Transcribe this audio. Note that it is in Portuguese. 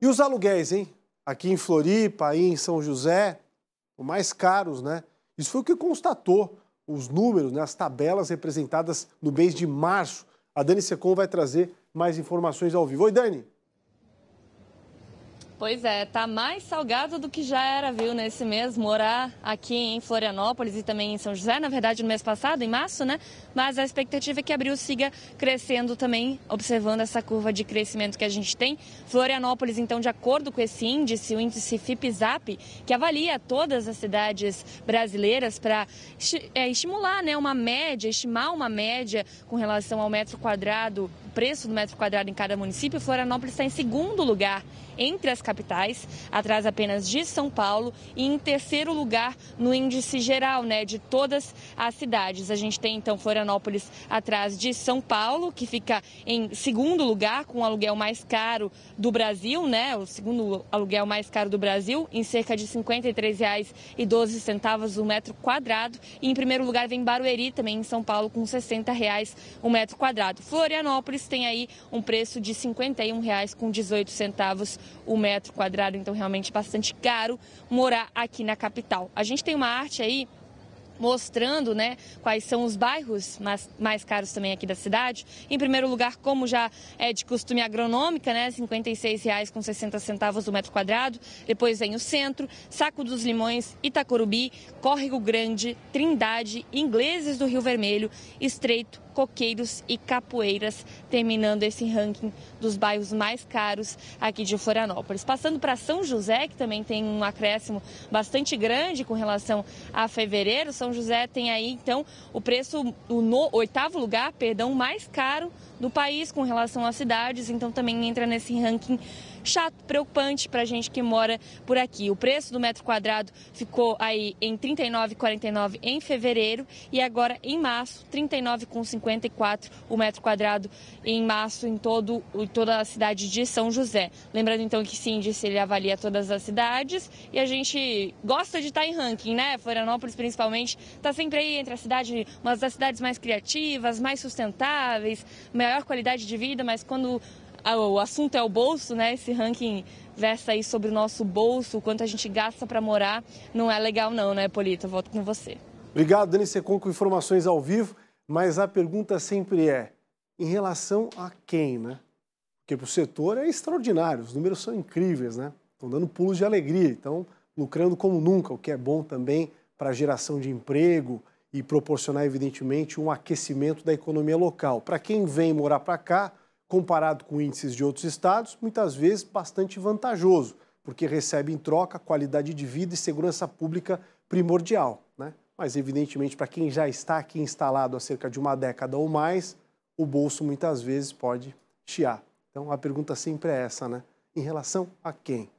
E os aluguéis, hein? Aqui em Floripa, aí em São José, os mais caros, né? Isso foi o que constatou os números, né? as tabelas representadas no mês de março. A Dani Secom vai trazer mais informações ao vivo. Oi, Dani! Pois é, tá mais salgado do que já era, viu, nesse mês. Morar aqui em Florianópolis e também em São José, na verdade, no mês passado, em março, né? Mas a expectativa é que abril siga crescendo também, observando essa curva de crescimento que a gente tem. Florianópolis, então, de acordo com esse índice, o índice FIPZAP, que avalia todas as cidades brasileiras para é, estimular né, uma média, estimar uma média com relação ao metro quadrado preço do metro quadrado em cada município, Florianópolis está em segundo lugar entre as capitais, atrás apenas de São Paulo, e em terceiro lugar no índice geral, né, de todas as cidades. A gente tem então Florianópolis atrás de São Paulo, que fica em segundo lugar com o aluguel mais caro do Brasil, né? O segundo aluguel mais caro do Brasil, em cerca de R$ 53,12 o um metro quadrado. E em primeiro lugar vem Barueri, também em São Paulo, com R$ 60,00 o um metro quadrado. Florianópolis tem aí um preço de R$ 51,18 o um metro quadrado, então realmente bastante caro morar aqui na capital. A gente tem uma arte aí mostrando né, quais são os bairros mais, mais caros também aqui da cidade. Em primeiro lugar, como já é de costume agronômica, né, R$ 56,60 o metro quadrado. Depois vem o centro, Saco dos Limões, Itacorubi, Córrego Grande, Trindade, Ingleses do Rio Vermelho, Estreito, coqueiros e capoeiras, terminando esse ranking dos bairros mais caros aqui de Florianópolis. Passando para São José, que também tem um acréscimo bastante grande com relação a fevereiro, São José tem aí então o preço, o no, oitavo lugar, perdão, mais caro do país com relação às cidades, então também entra nesse ranking chato, preocupante para a gente que mora por aqui. O preço do metro quadrado ficou aí em 39,49 em fevereiro e agora em março 39,54 o metro quadrado em março em todo toda a cidade de São José. Lembrando então que esse índice ele avalia todas as cidades e a gente gosta de estar tá em ranking, né? Florianópolis principalmente está sempre aí entre a cidade, uma das cidades mais criativas, mais sustentáveis, mais maior qualidade de vida, mas quando o assunto é o bolso, né? Esse ranking versa aí sobre o nosso bolso, quanto a gente gasta para morar, não é legal não, né, Polito? Eu volto com você. Obrigado, Dani Secon, com informações ao vivo, mas a pergunta sempre é, em relação a quem, né? Porque para o setor é extraordinário, os números são incríveis, né? Estão dando pulos de alegria, estão lucrando como nunca, o que é bom também para a geração de emprego, e proporcionar, evidentemente, um aquecimento da economia local. Para quem vem morar para cá, comparado com índices de outros estados, muitas vezes bastante vantajoso, porque recebe em troca qualidade de vida e segurança pública primordial. Né? Mas, evidentemente, para quem já está aqui instalado há cerca de uma década ou mais, o bolso muitas vezes pode chiar. Então, a pergunta sempre é essa, né? Em relação a quem?